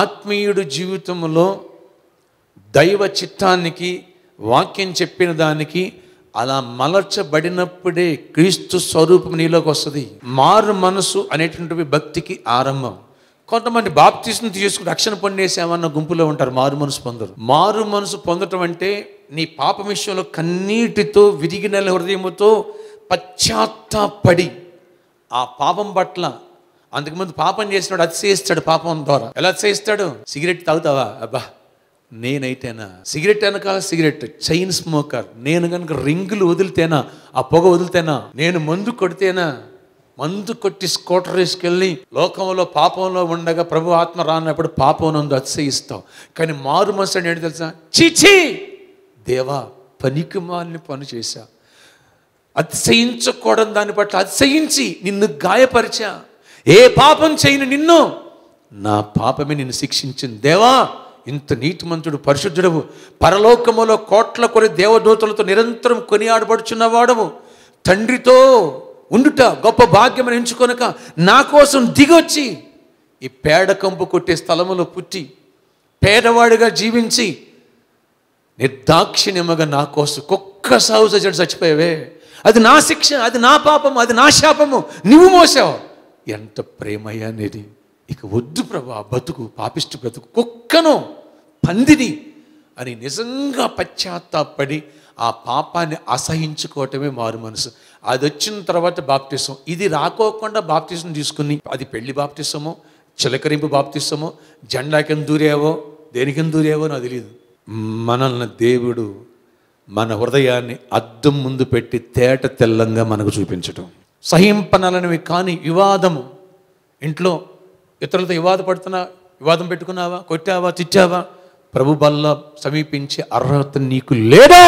ఆత్మీయుడు జీవితంలో దైవ చిత్తానికి వాక్యం చెప్పిన దానికి అలా మలర్చబడినప్పుడే క్రీస్తు స్వరూపం నీలోకి వస్తుంది మారు మనసు అనేటువంటివి భక్తికి ఆరంభం కొంతమంది బాప్తీసుని తీసుకుని రక్షణ పొందేసామన్న గుంపులో ఉంటారు మారు మనసు పొందరు మారు మనసు పొందటం అంటే నీ పాప విషయంలో కన్నీటితో విరిగిన హృదయముతో పశ్చాత్తాపడి ఆ పాపం పట్ల అంతకుముందు పాపం చేసినాడు అతిశయిస్తాడు పాపం ద్వారా ఎలా అతిశయిస్తాడు సిగరెట్ తాగుతావా అబ్బా నేనైతేనా సిగరెట్ అయినా కాదు సిగరెట్ చైన్ స్మోకర్ నేను కనుక రింగులు వదిలితేనా ఆ పొగ వదిలితేనా నేను మందు కొడితేనా మందు కొట్టి స్కూటర్ వేసుకెళ్ళి లోకంలో పాపంలో ఉండగా ప్రభు ఆత్మ రానప్పుడు పాపం నందు అతిశయిస్తాం కానీ మారు మనసు ఏంటి తెలుసా చీచి దేవా పనికిమాలిని పని చేశా అతిశయించకూడదు దాన్ని పట్ల అతిశయించి నిన్ను గాయపరిచా ఏ పాపం చేయను నిన్ను నా పాపమే నిన్ను శిక్షించింది దేవా ఇంత నీతిమంతుడు పరిశుద్ధుడవు పరలోకములో కోట్ల కొని దేవదూతలతో నిరంతరం కొని ఆడబడుచున్నవాడము తండ్రితో ఉండుట గొప్ప భాగ్యమని ఎంచుకొనక నా కోసం దిగొచ్చి ఈ పేడ కంపు కొట్టే స్థలములో పుట్టి పేదవాడిగా జీవించి నిర్దాక్షిణ్యముగా నా కోసం కుక్క సాగు చచ్చిపోయావే అది నా శిక్ష అది నా పాపము అది నా శాపము నువ్వు మోసావు ఎంత ప్రేమయ్యా అనేది ఇక వద్దు ప్రభా బతుకు పాపిష్టి బ్రతుకు కుక్కను పందిని అని నిజంగా పశ్చాత్తాపడి ఆ పాపాన్ని అసహించుకోవటమే మారు మనసు అది వచ్చిన తర్వాత బాప్తిసం ఇది రాకోకుండా బాప్తిసం తీసుకుని అది పెళ్లి బాప్తిసమో చిలకరింపు బాప్తిసమో జెండాకెం దూరేవో దేనికెం దూరేవో నాకు తెలియదు మనల్ని దేవుడు మన హృదయాన్ని అద్దం ముందు పెట్టి తేట తెల్లంగా మనకు చూపించటం సహింపనలనివి కాని వివాదము ఇంట్లో ఇతరులతో వివాద పడుతున్నా వివాదం పెట్టుకున్నావా కొట్టావా తిచ్చావా ప్రభు బల్ల సమీపించే అర్హత నీకు లేదో